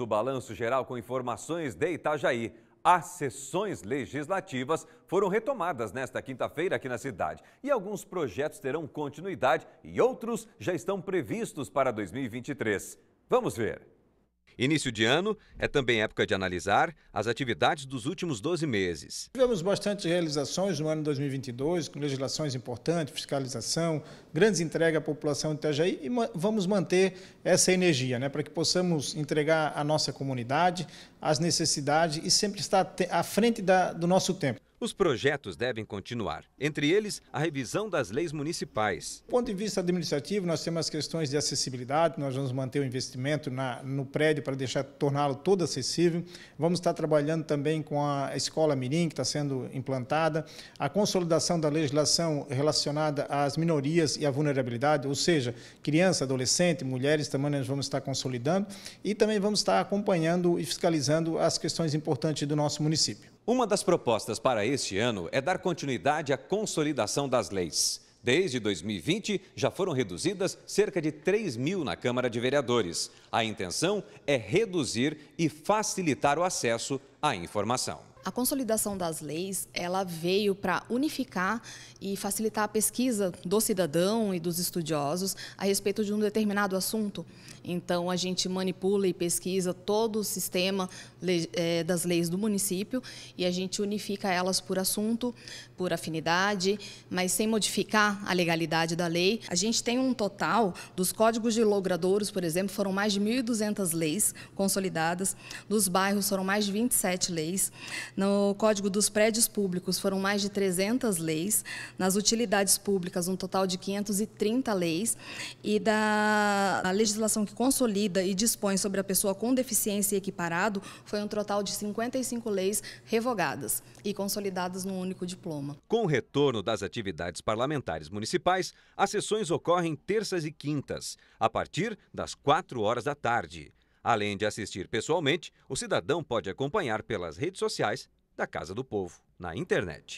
o balanço geral com informações de Itajaí. As sessões legislativas foram retomadas nesta quinta-feira aqui na cidade e alguns projetos terão continuidade e outros já estão previstos para 2023. Vamos ver. Início de ano é também época de analisar as atividades dos últimos 12 meses. Tivemos bastante realizações no ano 2022, com legislações importantes, fiscalização, grandes entregas à população de Itajaí e vamos manter essa energia, né, para que possamos entregar à nossa comunidade as necessidades e sempre estar à frente da, do nosso tempo. Os projetos devem continuar, entre eles a revisão das leis municipais. Do ponto de vista administrativo, nós temos as questões de acessibilidade, nós vamos manter o investimento na, no prédio para deixar torná-lo todo acessível. Vamos estar trabalhando também com a escola Mirim, que está sendo implantada, a consolidação da legislação relacionada às minorias e à vulnerabilidade, ou seja, criança, adolescente, mulheres, também nós vamos estar consolidando e também vamos estar acompanhando e fiscalizando as questões importantes do nosso município. Uma das propostas para este ano é dar continuidade à consolidação das leis. Desde 2020, já foram reduzidas cerca de 3 mil na Câmara de Vereadores. A intenção é reduzir e facilitar o acesso à informação. A consolidação das leis, ela veio para unificar e facilitar a pesquisa do cidadão e dos estudiosos a respeito de um determinado assunto. Então, a gente manipula e pesquisa todo o sistema é, das leis do município e a gente unifica elas por assunto, por afinidade, mas sem modificar a legalidade da lei. A gente tem um total dos códigos de logradouros, por exemplo, foram mais de 1.200 leis consolidadas, dos bairros foram mais de 27 leis. No Código dos Prédios Públicos foram mais de 300 leis, nas utilidades públicas um total de 530 leis e da legislação que consolida e dispõe sobre a pessoa com deficiência e equiparado foi um total de 55 leis revogadas e consolidadas num único diploma. Com o retorno das atividades parlamentares municipais, as sessões ocorrem terças e quintas, a partir das 4 horas da tarde. Além de assistir pessoalmente, o cidadão pode acompanhar pelas redes sociais da Casa do Povo, na internet.